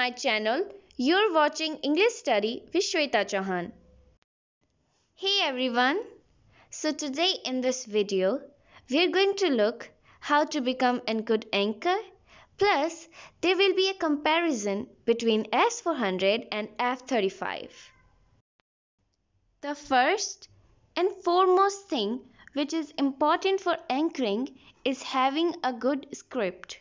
my channel. You're watching English Study with Shweta Chauhan. Hey everyone. So today in this video, we're going to look how to become a good anchor. Plus, there will be a comparison between S400 and F35. The first and foremost thing which is important for anchoring is having a good script.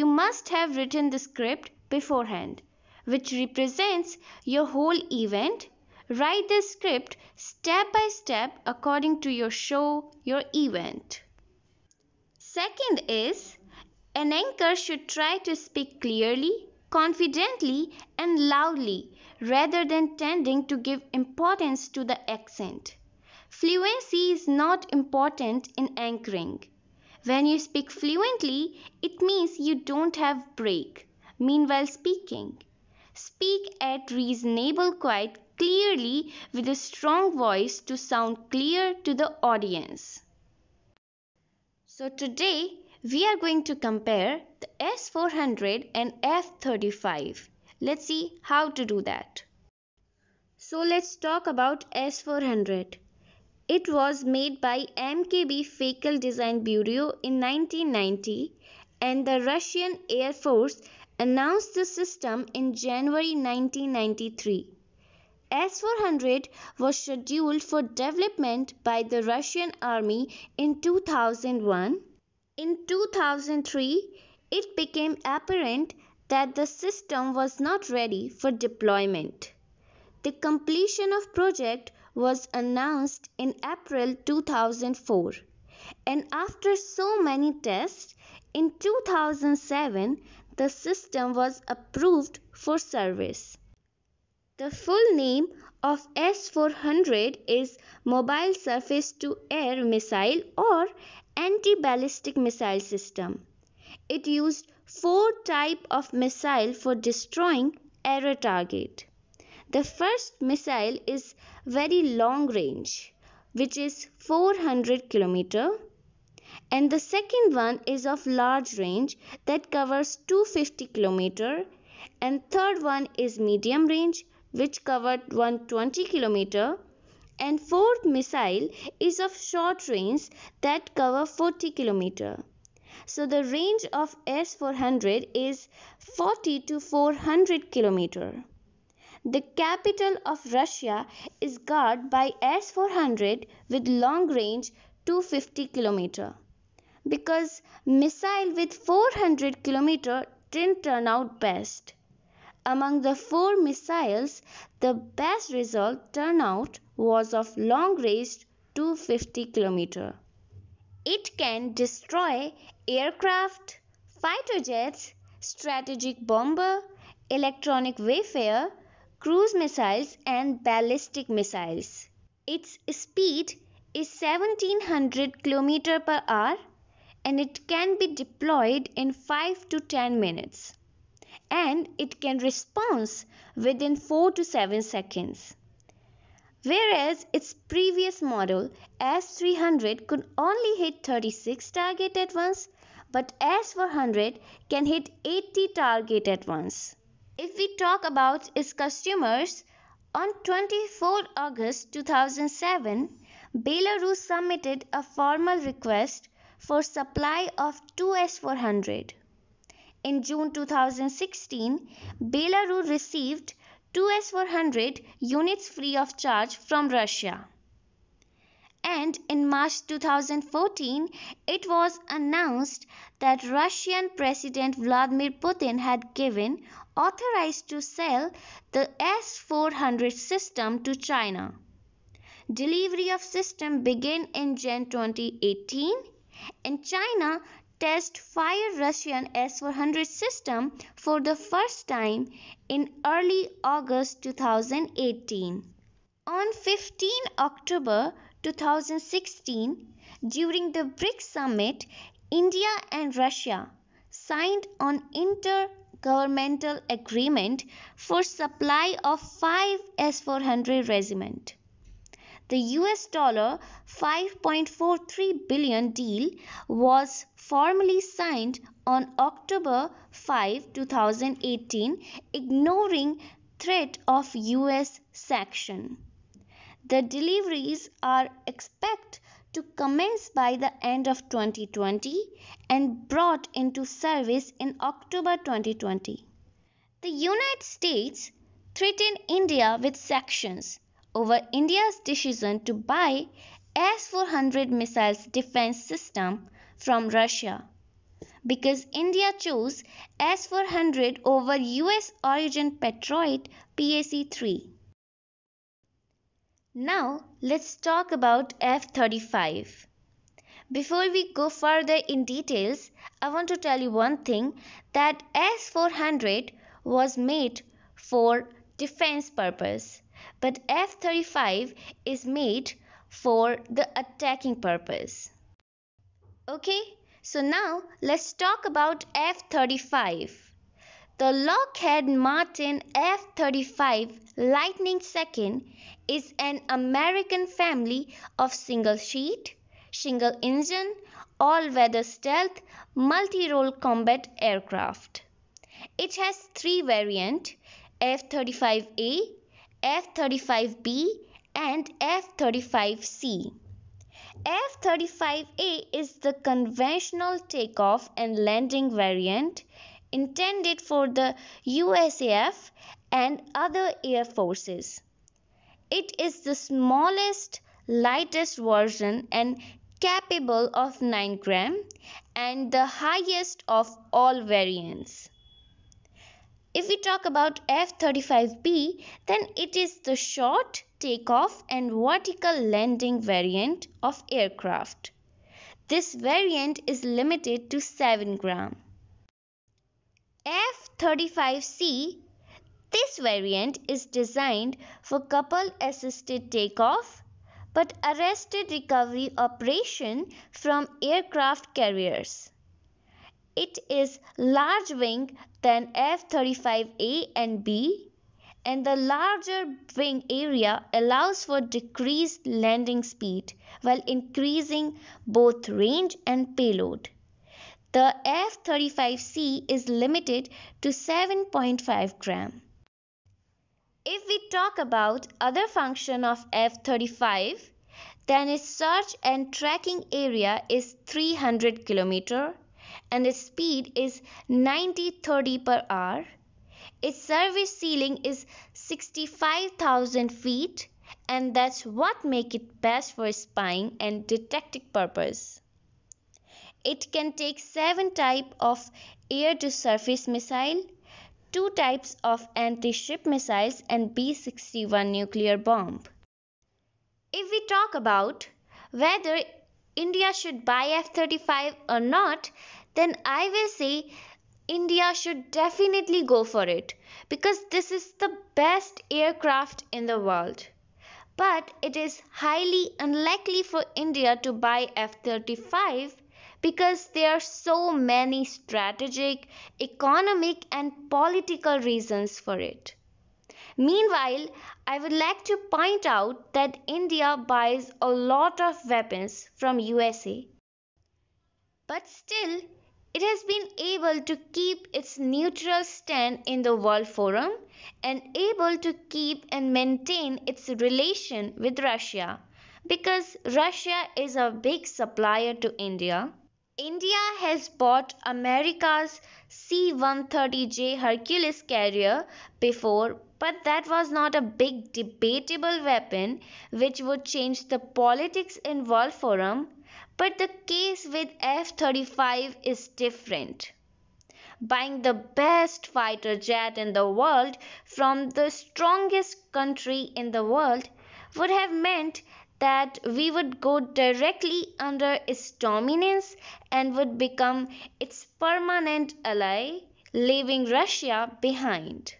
You must have written the script beforehand, which represents your whole event. Write the script step by step according to your show, your event. Second is an anchor should try to speak clearly, confidently, and loudly rather than tending to give importance to the accent. Fluency is not important in anchoring. When you speak fluently, it means you don't have break meanwhile speaking. Speak at reasonable quite clearly with a strong voice to sound clear to the audience. So today we are going to compare the S400 and F35. Let's see how to do that. So let's talk about S400. It was made by MKB Fakel Design Bureau in 1990 and the Russian Air Force announced the system in January 1993. S-400 was scheduled for development by the Russian army in 2001. In 2003, it became apparent that the system was not ready for deployment. The completion of project was announced in April 2004. And after so many tests, in 2007, the system was approved for service. The full name of S-400 is Mobile Surface-to-Air Missile or Anti-Ballistic Missile System. It used four type of missile for destroying air target. The first missile is very long range which is 400 kilometer and the second one is of large range that covers 250 km and third one is medium range which covered 120 km and fourth missile is of short range that cover 40 km so the range of s400 is 40 to 400 km the capital of russia is guarded by s400 with long range 250 km because missile with 400 km didn't turn out best. Among the four missiles, the best result turnout was of long range 250 km. It can destroy aircraft, fighter jets, strategic bomber, electronic warfare, cruise missiles and ballistic missiles. Its speed is 1700 km per hour and it can be deployed in 5 to 10 minutes and it can respond within 4 to 7 seconds. Whereas its previous model S300 could only hit 36 target at once but S400 can hit 80 target at once. If we talk about its customers, on 24 August 2007, Belarus submitted a formal request for supply of 2S400. In June 2016, Belarus received 2S400 units free of charge from Russia. And in March 2014, it was announced that Russian President Vladimir Putin had given authorized to sell the S400 system to China. Delivery of system began in Jan 2018 in China test fired Russian S-400 system for the first time in early August 2018. On 15 October 2016, during the BRICS summit, India and Russia signed an intergovernmental agreement for supply of 5 S-400 regiment. The US dollar 5.43 billion deal was formally signed on October 5, 2018, ignoring threat of US sanction. The deliveries are expected to commence by the end of 2020 and brought into service in October 2020. The United States threatened India with sanctions over India's decision to buy S 400 missiles defense system from Russia. Because India chose S 400 over US origin Patriot PAC 3. Now let's talk about F 35. Before we go further in details, I want to tell you one thing that S 400 was made for defense purpose, but F 35 is made for the attacking purpose. Okay, so now let's talk about F 35. The Lockheed Martin F 35 Lightning II is an American family of single sheet, single engine, all weather stealth, multi role combat aircraft. It has three variants F-35A, F-35B and F-35C. F-35A is the conventional takeoff and landing variant intended for the USAF and other air forces. It is the smallest, lightest version and capable of 9 gram and the highest of all variants. If we talk about F 35B, then it is the short takeoff and vertical landing variant of aircraft. This variant is limited to 7 gram. F 35C, this variant is designed for couple assisted takeoff but arrested recovery operation from aircraft carriers. It is large wing than F-35A and B and the larger wing area allows for decreased landing speed while increasing both range and payload. The F-35C is limited to 7.5 gram. If we talk about other function of F-35, then its search and tracking area is 300 kilometer and its speed is 90 30 per hour. Its service ceiling is 65,000 feet and that's what make it best for spying and detective purpose. It can take 7 type of air to surface missile, 2 types of anti-ship missiles and B61 nuclear bomb. If we talk about whether India should buy F-35 or not, then I will say India should definitely go for it because this is the best aircraft in the world. But it is highly unlikely for India to buy F 35 because there are so many strategic, economic, and political reasons for it. Meanwhile, I would like to point out that India buys a lot of weapons from USA. But still, it has been able to keep its neutral stand in the World Forum and able to keep and maintain its relation with Russia because Russia is a big supplier to India. India has bought America's C 130J Hercules carrier before, but that was not a big debatable weapon which would change the politics in World Forum but the case with F 35 is different. Buying the best fighter jet in the world from the strongest country in the world would have meant that we would go directly under its dominance and would become its permanent ally, leaving Russia behind.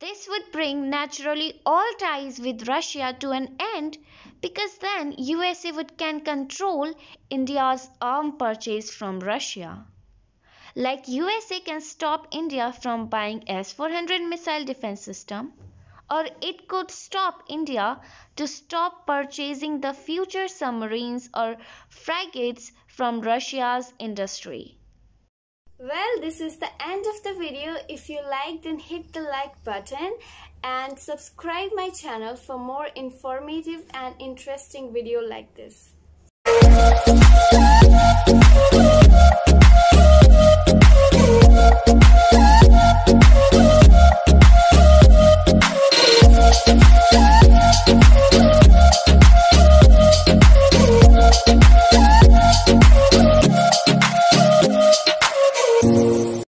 This would bring naturally all ties with Russia to an end because then USA would can control India's arm purchase from Russia. Like USA can stop India from buying S-400 missile defense system or it could stop India to stop purchasing the future submarines or frigates from Russia's industry. Well, this is the end of the video. If you like, then hit the like button and subscribe my channel for more informative and interesting video like this.